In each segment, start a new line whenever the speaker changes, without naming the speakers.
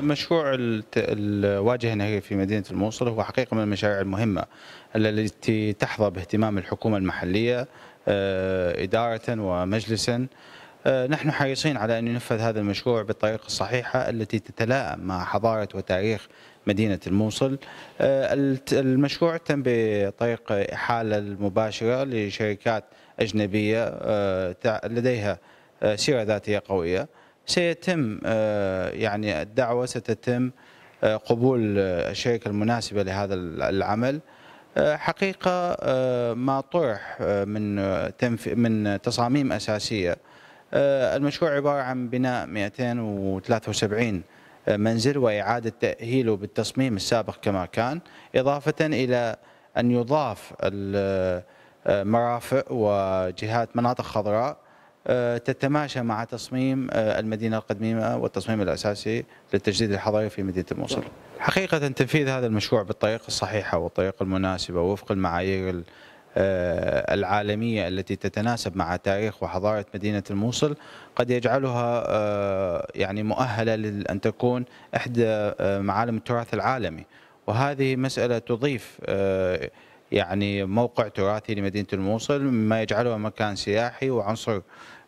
مشروع الواجهه النهرية في مدينه الموصل هو حقيقه من المشاريع المهمه التي تحظى باهتمام الحكومه المحليه آه، اداره ومجلسا آه، نحن حريصين على أن ينفذ هذا المشروع بالطريقة الصحيحة التي تتلائم مع حضارة وتاريخ مدينة الموصل آه، المشروع تم بطريق إحالة مباشرة لشركات أجنبية لديها سيرة ذاتية قوية سيتم آه، يعني الدعوة ستتم آه، قبول آه، الشركة المناسبة لهذا العمل حقيقة ما طرح من من تصاميم أساسية المشروع عبارة عن بناء 273 منزل وإعادة تأهيله بالتصميم السابق كما كان إضافة إلى أن يضاف المرافق وجهات مناطق خضراء تتماشى مع تصميم آه، المدينه القديمه والتصميم الاساسي للتجديد الحضاري في مدينه الموصل. حقيقه تنفيذ هذا المشروع بالطريقه الصحيحه والطريقه المناسبه وفق المعايير آه، العالميه التي تتناسب مع تاريخ وحضاره مدينه الموصل قد يجعلها آه، يعني مؤهله لان تكون احدى معالم التراث العالمي وهذه مساله تضيف يعني موقع تراثي لمدينة الموصل مما يجعلها مكان سياحي وعنصر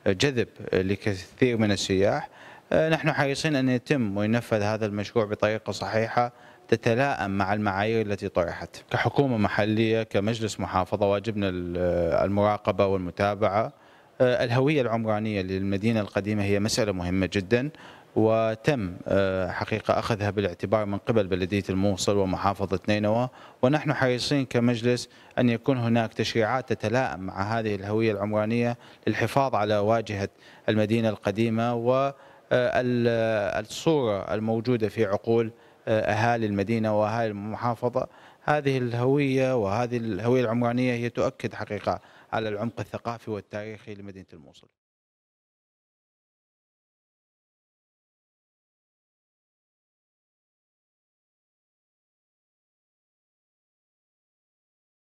جذب لكثير من السياح آه، نحن حريصين أن يتم وينفذ هذا المشروع بطريقة صحيحة تتلائم مع المعايير التي طرحت كحكومة محلية كمجلس محافظة واجبنا آه، المراقبة والمتابعة آه، الهوية العمرانية للمدينة القديمة هي مسألة مهمة جدا وتم آه، حقيقة أخذها بالاعتبار من قبل بلدية الموصل ومحافظة نينوى ونحن حريصين كمجلس أن يكون هناك تشريعات تتلائم مع هذه الهوية العمرانية للحفاظ على واجهة المدينة القديمة والصورة آه، آه، الموجودة في عقول أهالي المدينة وأهالي المحافظة هذه الهوية وهذه الهوية العمرانية هي تؤكد حقيقة على العمق الثقافي والتاريخي لمدينة الموصل